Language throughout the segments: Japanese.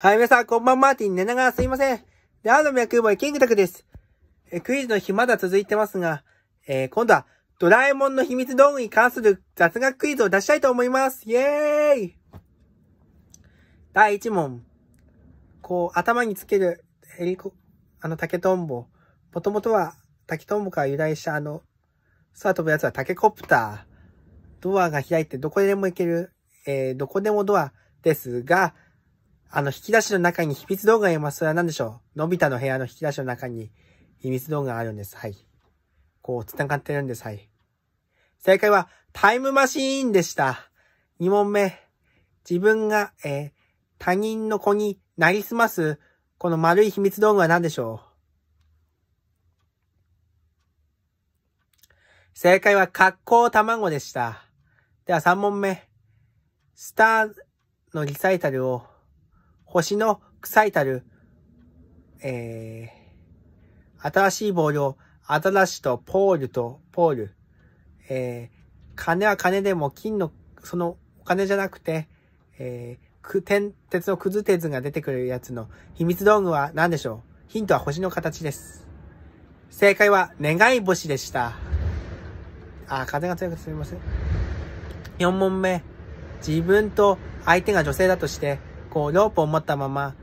はい、皆さん、こんばんは、マーティン、寝ながらすいません。で、あのボもキングタクです。え、クイズの日まだ続いてますが、えー、今度は、ドラえもんの秘密道具に関する雑学クイズを出したいと思います。イエーイ第1問。こう、頭につける、ヘリコ、あの、竹とんぼ。もともとは、竹とんぼから由来したあの、空飛ぶやつは竹コプター。ドアが開いてどこでも行ける、えー、どこでもドアですが、あの、引き出しの中に秘密道具がります。それは何でしょうのび太の部屋の引き出しの中に秘密道具があるんです。はい。こう、繋がってるんです。はい。正解は、タイムマシーンでした。2問目。自分が、えー、他人の子になりすます、この丸い秘密道具は何でしょう正解は、格好卵でした。では3問目。スターのリサイタルを星の臭いたる、えー、新しいボールを、新しとポールとポール、えー、金は金でも金の、そのお金じゃなくて、えー、く、天、鉄のくず鉄が出てくるやつの秘密道具は何でしょうヒントは星の形です。正解は願い星でした。あ、風が強くてすみません。4問目。自分と相手が女性だとして、こう、ロープを持ったまま、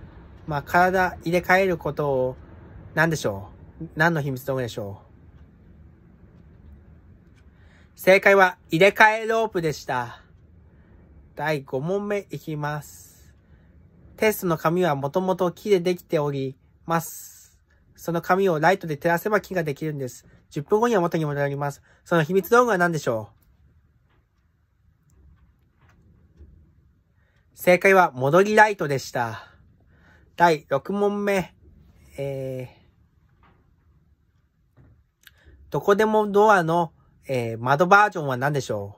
まあ、体入れ替えることを、何でしょう何の秘密道具でしょう正解は、入れ替えロープでした。第5問目いきます。テストの紙はもともと木でできております。その紙をライトで照らせば木ができるんです。10分後には元に戻ります。その秘密道具は何でしょう正解は戻りライトでした。第6問目。えー、どこでもドアの、えー、窓バージョンは何でしょ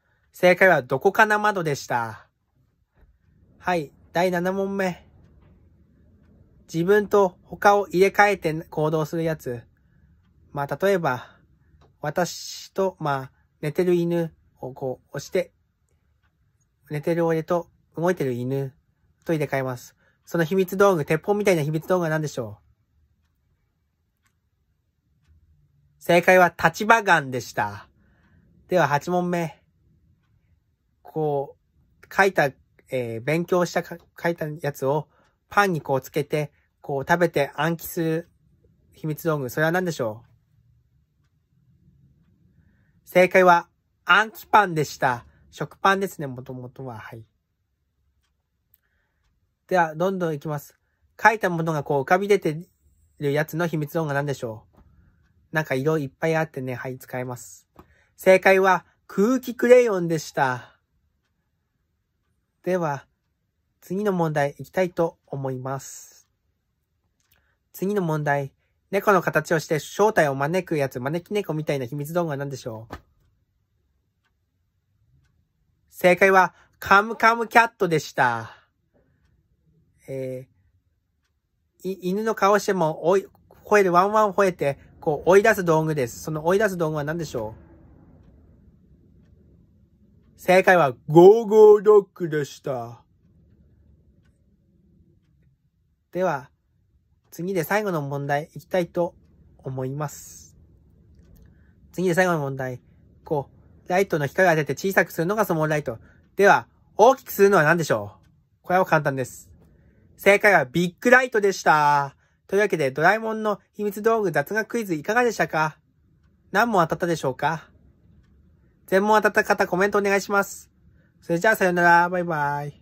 う正解はどこかな窓でした。はい、第7問目。自分と他を入れ替えて行動するやつ。まあ、例えば、私と、まあ、寝てる犬をこう押して寝てる俺と動いてる犬と入れ替えます。その秘密道具、鉄砲みたいな秘密道具は何でしょう正解は立場ガンでした。では8問目。こう、書いた、えー、勉強した書いたやつをパンにこうつけて、こう食べて暗記する秘密道具、それは何でしょう正解は暗記パンでした。食パンですね、もともとは。はい。では、どんどんいきます。書いたものがこう浮かび出てるやつの秘密音が何でしょうなんか色いっぱいあってね、はい、使えます。正解は空気クレヨンでした。では、次の問題いきたいと思います。次の問題。猫の形をして正体を招くやつ、招き猫みたいな秘密道具は何でしょう正解は、カムカムキャットでした。えー、犬の顔しても、おい、吠える、ワンワン吠えて、こう、追い出す道具です。その追い出す道具は何でしょう正解は、ゴーゴードッグでした。では、次で最後の問題いきたいと思います。次で最後の問題。こう、ライトの光を当てて小さくするのがスモールライト。では、大きくするのは何でしょうこれは簡単です。正解はビッグライトでした。というわけで、ドラえもんの秘密道具雑学クイズいかがでしたか何問当たったでしょうか全問当たった方コメントお願いします。それじゃあさよなら。バイバイ。